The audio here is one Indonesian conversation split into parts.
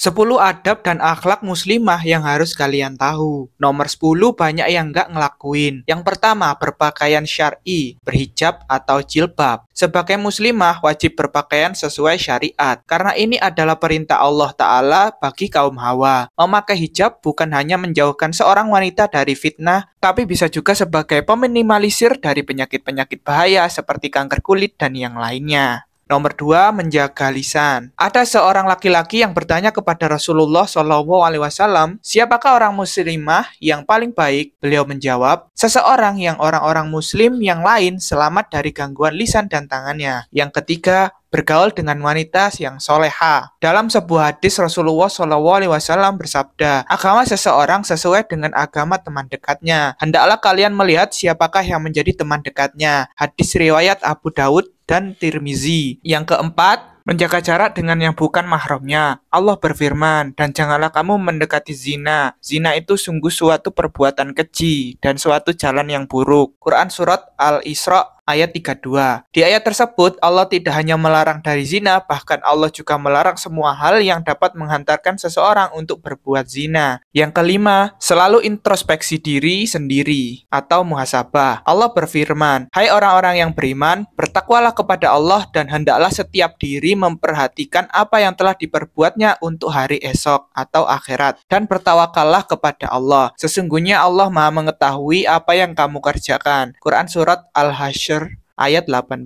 10 adab dan akhlak muslimah yang harus kalian tahu. Nomor 10 banyak yang nggak ngelakuin. Yang pertama, berpakaian syar'i, berhijab atau jilbab. Sebagai muslimah wajib berpakaian sesuai syariat karena ini adalah perintah Allah taala bagi kaum Hawa. Memakai hijab bukan hanya menjauhkan seorang wanita dari fitnah, tapi bisa juga sebagai peminimalisir dari penyakit-penyakit bahaya seperti kanker kulit dan yang lainnya. Nomor dua, menjaga lisan. Ada seorang laki-laki yang bertanya kepada Rasulullah SAW, siapakah orang muslimah yang paling baik? Beliau menjawab, seseorang yang orang-orang Muslim yang lain selamat dari gangguan lisan dan tangannya. Yang ketiga, bergaul dengan wanita yang soleha. Dalam sebuah hadis Rasulullah SAW bersabda, agama seseorang sesuai dengan agama teman dekatnya. Hendaklah kalian melihat siapakah yang menjadi teman dekatnya. Hadis riwayat Abu Daud dan Tirmizi. Yang keempat, menjaga jarak dengan yang bukan mahramnya. Allah berfirman, dan janganlah kamu mendekati zina. Zina itu sungguh suatu perbuatan keji dan suatu jalan yang buruk. Quran Surat Al-Isra ayat 32. Di ayat tersebut, Allah tidak hanya melarang dari zina, bahkan Allah juga melarang semua hal yang dapat menghantarkan seseorang untuk berbuat zina. Yang kelima, selalu introspeksi diri sendiri atau muhasabah. Allah berfirman, Hai orang-orang yang beriman, bertakwalah kepada Allah dan hendaklah setiap diri memperhatikan apa yang telah diperbuat untuk hari esok atau akhirat. Dan bertawakallah kepada Allah. Sesungguhnya Allah maha mengetahui apa yang kamu kerjakan. Quran Surat Al-Hashr ayat 18.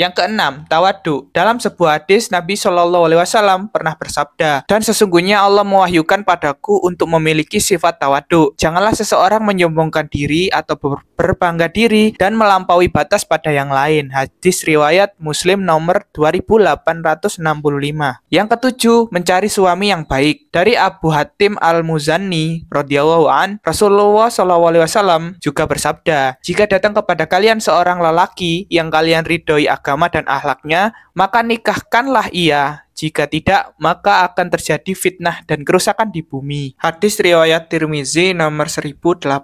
Yang keenam, tawadu. Dalam sebuah hadis Nabi Shallallahu alaihi wasallam pernah bersabda, "Dan sesungguhnya Allah mewahyukan padaku untuk memiliki sifat tawadu. Janganlah seseorang menyombongkan diri atau ber berbangga diri dan melampaui batas pada yang lain." Hadis riwayat Muslim nomor 2865. Yang ketujuh, mencari suami yang baik. Dari Abu Hatim al Muzani, radhiyallahu an, Rasulullah Shallallahu alaihi wasallam juga bersabda, "Jika datang kepada kalian seorang lelaki yang kalian ridhoi agama dan ahlaknya, maka nikahkanlah ia jika tidak, maka akan terjadi fitnah dan kerusakan di bumi. Hadis riwayat Tirmizi nomor 1085.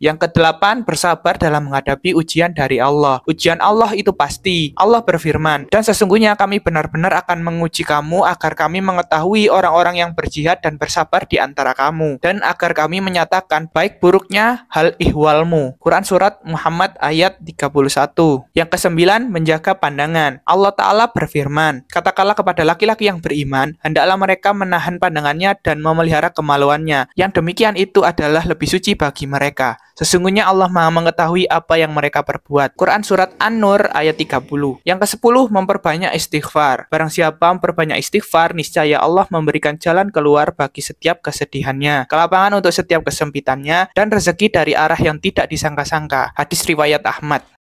Yang kedelapan, bersabar dalam menghadapi ujian dari Allah. Ujian Allah itu pasti. Allah berfirman, "Dan sesungguhnya kami benar-benar akan menguji kamu agar kami mengetahui orang-orang yang berjihad dan bersabar di antara kamu dan agar kami menyatakan baik buruknya hal ihwalmu." Quran surat Muhammad ayat 31. Yang kesembilan, menjaga pandangan. Allah taala berfirman, "Katakanlah kepada laki-laki yang beriman, hendaklah mereka menahan pandangannya dan memelihara kemaluannya. Yang demikian itu adalah lebih suci bagi mereka. Sesungguhnya Allah Maha mengetahui apa yang mereka perbuat. Quran surat An-Nur ayat 30. Yang ke-10 memperbanyak istighfar. Barang siapa memperbanyak istighfar, niscaya Allah memberikan jalan keluar bagi setiap kesedihannya, kelapangan untuk setiap kesempitannya dan rezeki dari arah yang tidak disangka-sangka. Hadis riwayat Ahmad